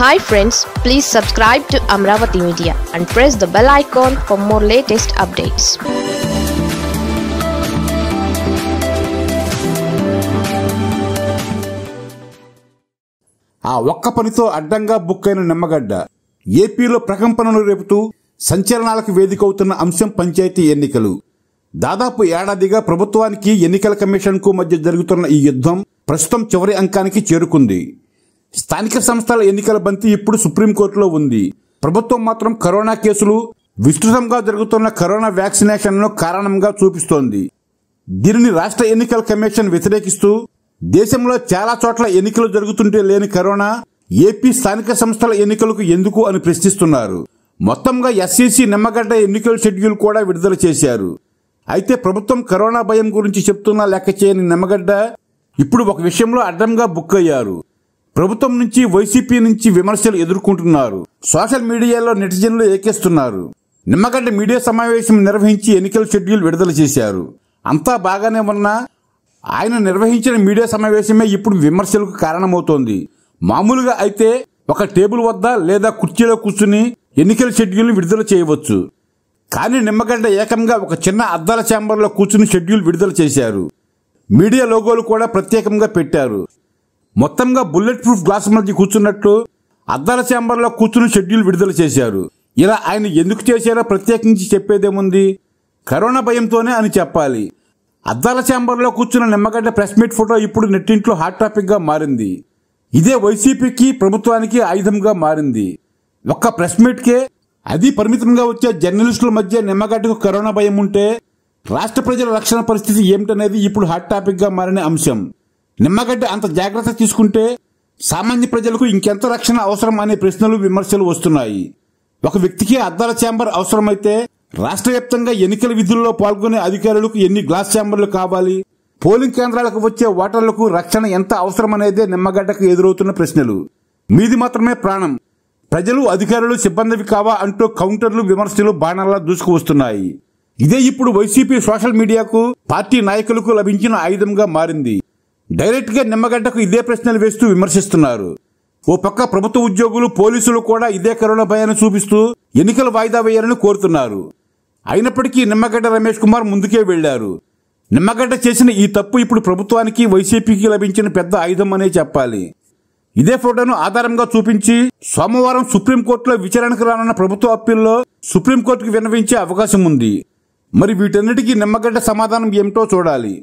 hi friends please subscribe to Amaravati media and press the bell icon for more latest updates ఆ ఒక్క పనితో అడ్డంగా book అయిన నిమ్మగడ్డ ఏపీలో ప్రకంపనలు రేపుతూ సంచలనాలకు వేదికవుతున్న అంశం పంచాయతీ ఎన్నికలు దాదాపు ఏడాదిగా ప్రభుత్వానికి ఎన్నికల కమిషన్కు మధ్య జరుగుతున్న ఈ యుద్ధం ప్రస్తుతం చివరి అంకానికి చేరుకుంది స్థానిక సంస్థల ఎన్నికల బంతి ఇప్పుడు సుప్రీంకోర్టులో ఉంది ప్రభుత్వం మాత్రం కరోనా కేసులు విస్తృతంగా జరుగుతున్న కరోనా వ్యాక్సినేషన్ను కారణంగా చూపిస్తోంది దీనిని రాష్ట్ర ఎన్నికల కమిషన్ వ్యతిరేకిస్తూ దేశంలో చాలా చోట్ల ఎన్నికలు జరుగుతుంటే లేని కరోనా ఏపీ స్థానిక సంస్థల ఎన్నికలకు ఎందుకు అని ప్రశ్నిస్తున్నారు మొత్తంగా ఎస్సీసీ నిమ్మగడ్డ ఎన్నికల షెడ్యూల్ కూడా విడుదల చేశారు అయితే ప్రభుత్వం కరోనా భయం గురించి చెప్తున్నా లెక్క చేయని నిమ్మగడ్డ ఇప్పుడు ఒక విషయంలో అడ్డంగా బుక్ అయ్యారు ప్రభుత్వం నుంచి వైసీపీ నుంచి విమర్శలు ఎదుర్కొంటున్నారు సోషల్ మీడియాలో నెటిజన్లు ఏకేస్తున్నారు నిమ్మగడ్డ మీడియా సమావేశం నిర్వహించి ఎన్నికల షెడ్యూల్ విడుదల చేశారు అంతా బాగానే ఉన్నా ఆయన నిర్వహించిన మీడియా సమావేశమే ఇప్పుడు విమర్శలకు కారణమవుతోంది మామూలుగా అయితే ఒక టేబుల్ వద్ద లేదా కుర్చీలో కూర్చుని ఎన్నికల షెడ్యూల్ని విడుదల చేయవచ్చు కానీ నిమ్మగడ్డ ఏకంగా ఒక చిన్న అద్దాల ఛాంబర్లో కూర్చుని షెడ్యూల్ విడుదల చేశారు మీడియా లోగోలు కూడా ప్రత్యేకంగా పెట్టారు మొత్తంగా బుల్లెట్ ప్రూఫ్ గ్లాస్ మధ్య కూర్చున్నట్టు అద్దాల ఛాంబర్లో కూర్చుని షెడ్యూల్ విడుదల చేశారు ఇలా ఆయన ఎందుకు చేశారో ప్రత్యేకించి చెప్పేదేముంది కరోనా భయంతోనే అని చెప్పాలి అద్దాల ఛాంబర్లో కూర్చున్న నిమ్మగడ్డ ప్రెస్ మీట్ ఫోటో ఇప్పుడు నెట్టింట్లో హాట్ టాపిక్గా మారింది ఇదే వైసీపీకి ప్రభుత్వానికి ఆయుధంగా మారింది ఒక్క ప్రెస్ మీట్కే అది పరిమితంగా వచ్చే జర్నలిస్టుల మధ్య నిమ్మగడ్డకు కరోనా భయం ఉంటే రాష్ట్ర ప్రజల రక్షణ పరిస్థితి ఏమిటనేది ఇప్పుడు హాట్ టాపిక్గా మారిన అంశం నిమ్మగడ్డ అంత జాగ్రత్త తీసుకుంటే సామాన్య ప్రజలకు ఇంకెంత రక్షణ అవసరం అనే ప్రశ్నలు విమర్శలు వస్తున్నాయి ఒక వ్యక్తికి అద్దాల ఛాంబర్ అవసరమైతే రాష్ట్ర వ్యాప్తంగా ఎన్నికల విధుల్లో పాల్గొనే అధికారులకు ఎన్ని గ్లాస్ ఛాంబర్లు కావాలి పోలింగ్ కేంద్రాలకు వచ్చే ఓటర్లకు రక్షణ ఎంత అవసరమనేదే నిమ్మగడ్డకు ఎదురవుతున్న ప్రశ్నలు మీది మాత్రమే ప్రాణం ప్రజలు అధికారులు సిబ్బందివి కావా అంటూ కౌంటర్లు విమర్శలు బాణాలా దూసుకువస్తున్నాయి ఇదే ఇప్పుడు వైసీపీ సోషల్ మీడియాకు పార్టీ నాయకులకు లభించిన ఆయుధంగా మారింది డైరెక్ట్గా నిమ్మగడ్డకు ఇదే ప్రశ్నలు వేస్తూ విమర్శిస్తున్నారు ఓ పక్క ప్రభుత్వ ఉద్యోగులు పోలీసులు కూడా ఇదే కరోనా భయాన్ని చూపిస్తూ ఎన్నికలు వాయిదా వేయాలని కోరుతున్నారు అయినప్పటికీ నిమ్మగడ్డ రమేష్ కుమార్ ముందుకే వెళ్లారు నిమ్మగడ్డ చేసిన ఈ తప్పు ఇప్పుడు ప్రభుత్వానికి వైసీపీకి లభించిన పెద్ద ఆయుధం అనే చెప్పాలి ఇదే ఫోటోను ఆధారంగా చూపించి సోమవారం సుప్రీంకోర్టులో విచారణకు రానున్న ప్రభుత్వ అప్పీల్లో సుప్రీంకోర్టుకు విన్నవించే అవకాశం ఉంది మరి వీటన్నిటికీ నిమ్మగడ్డ సమాధానం ఏమిటో చూడాలి